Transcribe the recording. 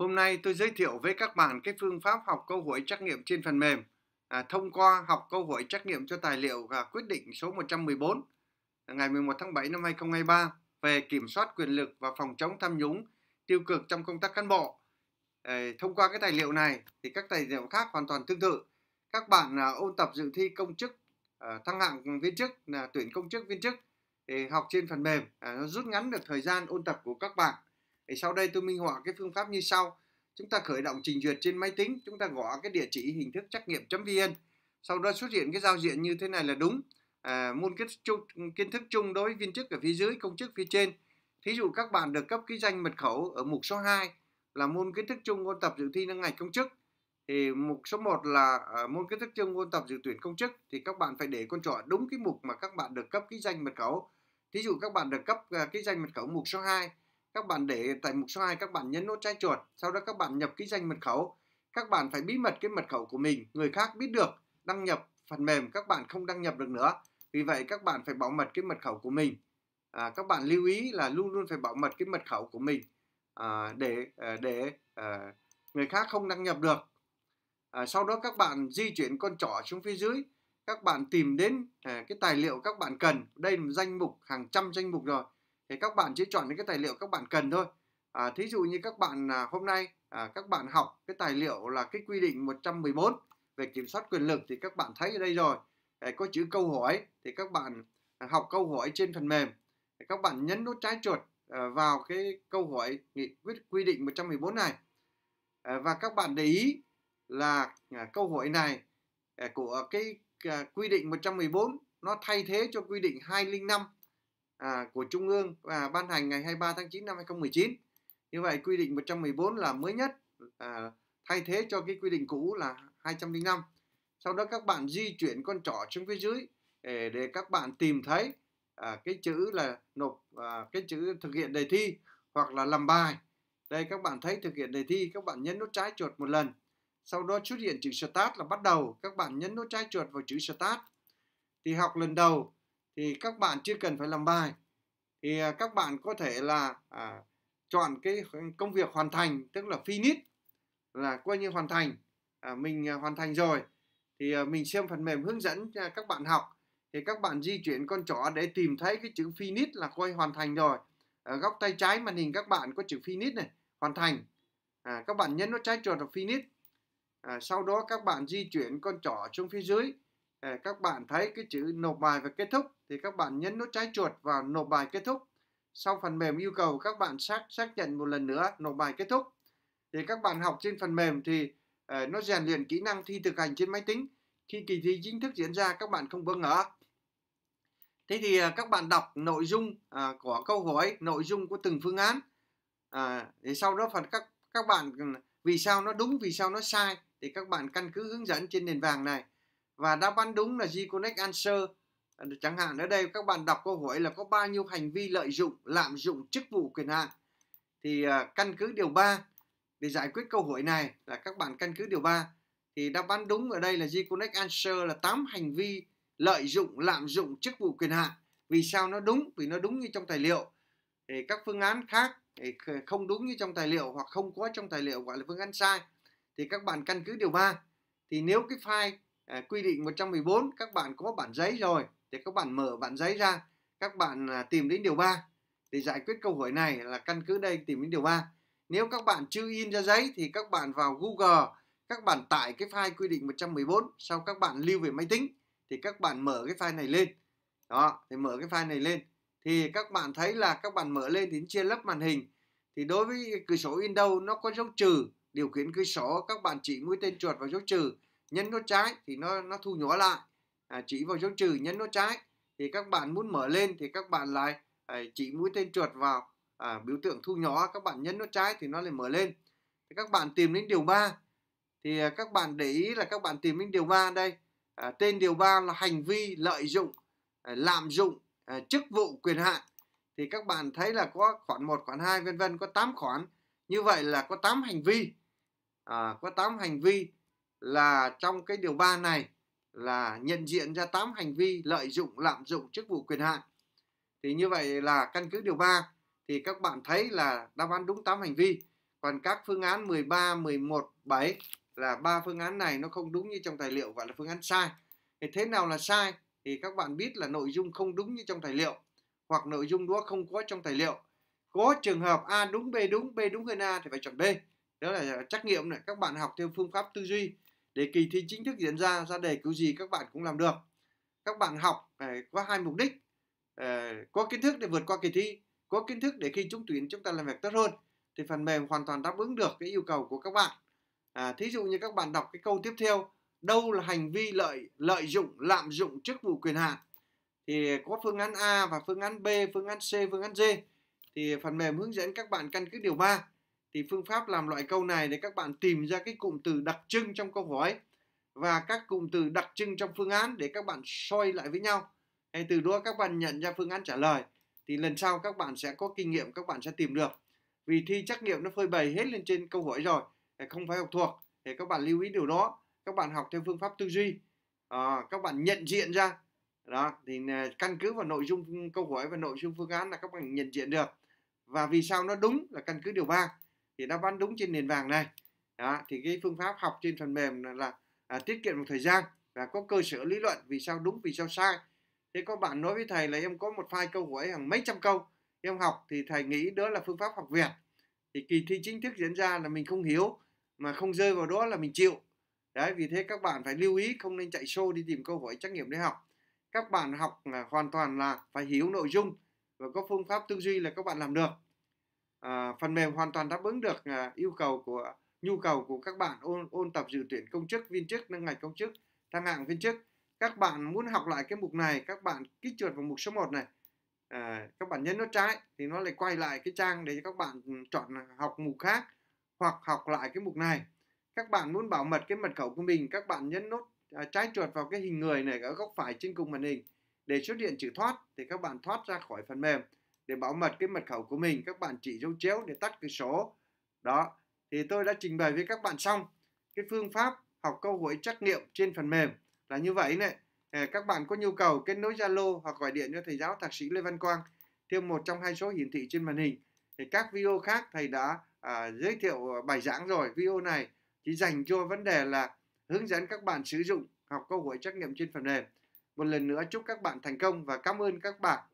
Hôm nay tôi giới thiệu với các bạn cái phương pháp học câu hỏi trắc nghiệm trên phần mềm à, thông qua học câu hỏi trắc nghiệm cho tài liệu và quyết định số 114 ngày 11 tháng 7 năm 2023 về kiểm soát quyền lực và phòng chống tham nhũng tiêu cực trong công tác cán bộ. À, thông qua cái tài liệu này thì các tài liệu khác hoàn toàn tương tự. Các bạn à, ôn tập dự thi công chức à, thăng hạng viên chức là tuyển công chức viên chức thì học trên phần mềm à, nó rút ngắn được thời gian ôn tập của các bạn thì sau đây tôi minh họa cái phương pháp như sau chúng ta khởi động trình duyệt trên máy tính chúng ta gõ cái địa chỉ hình thức trắc nghiệm vn sau đó xuất hiện cái giao diện như thế này là đúng à, môn kiến chung kiến thức chung đối với viên chức ở phía dưới công chức phía trên thí dụ các bạn được cấp cái danh mật khẩu ở mục số 2 là môn kiến thức chung ôn tập dự thi nâng ngạch công chức thì mục số 1 là uh, môn kiến thức chung ôn tập dự tuyển công chức thì các bạn phải để con trỏ đúng cái mục mà các bạn được cấp cái danh mật khẩu thí dụ các bạn được cấp à, cái danh mật khẩu mục số 2 các bạn để tại mục số 2 các bạn nhấn nút trái chuột, sau đó các bạn nhập ký danh mật khẩu. Các bạn phải bí mật cái mật khẩu của mình, người khác biết được, đăng nhập phần mềm các bạn không đăng nhập được nữa. Vì vậy các bạn phải bảo mật cái mật khẩu của mình. À, các bạn lưu ý là luôn luôn phải bảo mật cái mật khẩu của mình à, để à, để à, người khác không đăng nhập được. À, sau đó các bạn di chuyển con trỏ xuống phía dưới, các bạn tìm đến à, cái tài liệu các bạn cần. Đây là danh mục hàng trăm danh mục rồi thì các bạn chỉ chọn những cái tài liệu các bạn cần thôi à, thí dụ như các bạn à, hôm nay à, các bạn học cái tài liệu là cái quy định 114 về kiểm soát quyền lực thì các bạn thấy ở đây rồi à, có chữ câu hỏi thì các bạn học câu hỏi trên phần mềm thì các bạn nhấn nút trái chuột à, vào cái câu hỏi nghị quyết quy định 114 này à, và các bạn để ý là à, câu hỏi này à, của cái à, quy định 114 nó thay thế cho quy định 205 à, của Trung ương và ban hành ngày 23 tháng 9 năm 2019. Như vậy quy định 114 là mới nhất à, thay thế cho cái quy định cũ là 205. Sau đó các bạn di chuyển con trỏ xuống phía dưới để, để các bạn tìm thấy à, cái chữ là nộp à, cái chữ thực hiện đề thi hoặc là làm bài. Đây các bạn thấy thực hiện đề thi các bạn nhấn nút trái chuột một lần. Sau đó xuất hiện chữ Start là bắt đầu, các bạn nhấn nút trái chuột vào chữ Start. Thì học lần đầu thì các bạn chưa cần phải làm bài thì à, các bạn có thể là à, chọn cái công việc hoàn thành tức là finish là coi như hoàn thành à, mình à, hoàn thành rồi thì à, mình xem phần mềm hướng dẫn cho các bạn học thì các bạn di chuyển con chó để tìm thấy cái chữ finish là coi hoàn thành rồi ở góc tay trái màn hình các bạn có chữ finish này hoàn thành à, các bạn nhấn nó trái chuột vào finish à, sau đó các bạn di chuyển con chó xuống phía dưới Ờ, các bạn thấy cái chữ nộp bài và kết thúc thì các bạn nhấn nút trái chuột vào nộp bài kết thúc sau phần mềm yêu cầu các bạn xác xác nhận một lần nữa nộp bài kết thúc thì các bạn học trên phần mềm thì ờ, nó rèn luyện kỹ năng thi thực hành trên máy tính khi kỳ thi chính thức diễn ra các bạn không bỡ ngỡ thế thì ờ, các bạn đọc nội dung của câu hỏi nội dung của từng phương án thì sau đó phần các các bạn vì sao nó đúng vì sao nó sai thì các bạn căn cứ hướng dẫn trên nền vàng này và đáp án đúng là G-Connect Answer ờ, chẳng hạn ở đây các bạn đọc câu hỏi là có bao nhiêu hành vi lợi dụng lạm dụng chức vụ quyền hạn thì ờ, căn cứ điều 3 để giải quyết câu hỏi này là các bạn căn cứ điều 3 thì đáp án đúng ở đây là G-Connect Answer là 8 hành vi lợi dụng lạm dụng chức vụ quyền hạn vì sao nó đúng vì nó đúng như trong tài liệu thì các phương án khác thì không đúng như trong tài liệu hoặc không có trong tài liệu gọi là phương án sai thì các bạn căn cứ điều 3 thì nếu cái file quy định 114 các bạn có bản giấy rồi thì các bạn mở bản giấy ra các bạn tìm đến điều 3 để giải quyết câu hỏi này là căn cứ đây tìm đến điều 3 nếu các bạn chưa in ra giấy thì các bạn vào Google các bạn tải cái file quy định 114 sau các bạn lưu về máy tính thì các bạn mở cái file này lên đó thì mở cái file này lên thì các bạn thấy là các bạn mở lên đến chia lớp màn hình thì đối với cửa sổ Windows nó có dấu trừ điều khiển cửa sổ các bạn chỉ mũi tên chuột vào dấu trừ nhân nốt trái thì nó nó thu nhỏ lại à, chỉ vào dấu trừ nhân nốt trái thì các bạn muốn mở lên thì các bạn lại à, chỉ mũi tên chuột vào à, biểu tượng thu nhỏ các bạn nhân nốt trái thì nó lại mở lên thì các bạn tìm đến điều 3 thì à, các bạn để ý là các bạn tìm đến điều 3 đây à, tên điều 3 là hành vi lợi dụng à, lạm dụng à, chức vụ quyền hạn thì các bạn thấy là có khoản 1, khoản 2 vân vân có 8 khoản như vậy là có 8 hành vi à, có 8 hành vi là trong cái điều 3 này là nhận diện ra 8 hành vi lợi dụng lạm dụng chức vụ quyền hạn. Thì như vậy là căn cứ điều 3 thì các bạn thấy là đáp án đúng 8 hành vi. Còn các phương án 13, 11, 7 là ba phương án này nó không đúng như trong tài liệu và là phương án sai. Thì thế nào là sai? Thì các bạn biết là nội dung không đúng như trong tài liệu hoặc nội dung đó không có trong tài liệu. Có trường hợp A đúng, B đúng, B đúng hơn A thì phải chọn B. Đó là trắc nghiệm này, các bạn học theo phương pháp tư duy để kỳ thi chính thức diễn ra ra đề kiểu gì các bạn cũng làm được các bạn học ờ, có hai mục đích ờ, có kiến thức để vượt qua kỳ thi có kiến thức để khi trúng tuyển chúng ta làm việc tốt hơn thì phần mềm hoàn toàn đáp ứng được cái yêu cầu của các bạn à, thí dụ như các bạn đọc cái câu tiếp theo đâu là hành vi lợi lợi dụng lạm dụng chức vụ quyền hạn thì có phương án A và phương án B phương án C phương án D thì phần mềm hướng dẫn các bạn căn cứ điều 3 thì phương pháp làm loại câu này để các bạn tìm ra cái cụm từ đặc trưng trong câu hỏi và các cụm từ đặc trưng trong phương án để các bạn soi lại với nhau hay từ đó các bạn nhận ra phương án trả lời thì lần sau các bạn sẽ có kinh nghiệm các bạn sẽ tìm được vì thi trắc nghiệm nó phơi bày hết lên trên câu hỏi rồi không phải học thuộc thì các bạn lưu ý điều đó các bạn học theo phương pháp tư duy à, các bạn nhận diện ra đó thì à, căn cứ vào nội dung câu hỏi và nội dung phương án là các bạn nhận diện được và vì sao nó đúng là căn cứ điều 3 thì đáp án đúng trên nền vàng này đó, thì cái phương pháp học trên phần mềm là, là à, tiết kiệm được thời gian và có cơ sở lý luận vì sao đúng vì sao sai thế có bạn nói với thầy là em có một file câu hỏi hàng mấy trăm câu em học thì thầy nghĩ đó là phương pháp học việt thì kỳ thi chính thức diễn ra là mình không hiểu mà không rơi vào đó là mình chịu đấy vì thế các bạn phải lưu ý không nên chạy xô đi tìm câu hỏi trắc nghiệm để học các bạn học là hoàn toàn là phải hiểu nội dung và có phương pháp tư duy là các bạn làm được Ờ, phần mềm hoàn toàn đáp ứng được ờ, yêu cầu của nhu cầu của các bạn ôn, ôn tập dự tuyển công chức viên chức nâng ngạch công chức thăng hạng viên chức các bạn muốn học lại cái mục này các bạn kích chuột vào mục số 1 này à, các bạn nhấn nút trái thì nó lại quay lại cái trang để các bạn ừ, chọn học mục khác hoặc học lại cái mục này các bạn muốn bảo mật cái mật khẩu của mình các bạn nhấn nút trái chuột vào cái hình người này ở góc phải trên cùng màn hình để xuất hiện chữ thoát thì các bạn thoát ra khỏi phần mềm để bảo mật cái mật khẩu của mình các bạn chỉ dấu chéo để tắt cái số đó thì tôi đã trình bày với các bạn xong cái phương pháp học câu hỏi trắc nghiệm trên phần mềm là như vậy này ờ, các bạn có nhu cầu kết nối Zalo hoặc gọi điện cho thầy giáo thạc sĩ Lê Văn Quang theo một trong hai số hiển thị trên màn hình thì các video khác thầy đã à, giới thiệu à, bài giảng rồi video này chỉ dành cho vấn đề là hướng dẫn các bạn sử dụng học câu hỏi trắc nghiệm trên phần mềm một lần nữa chúc các bạn thành công và cảm ơn các bạn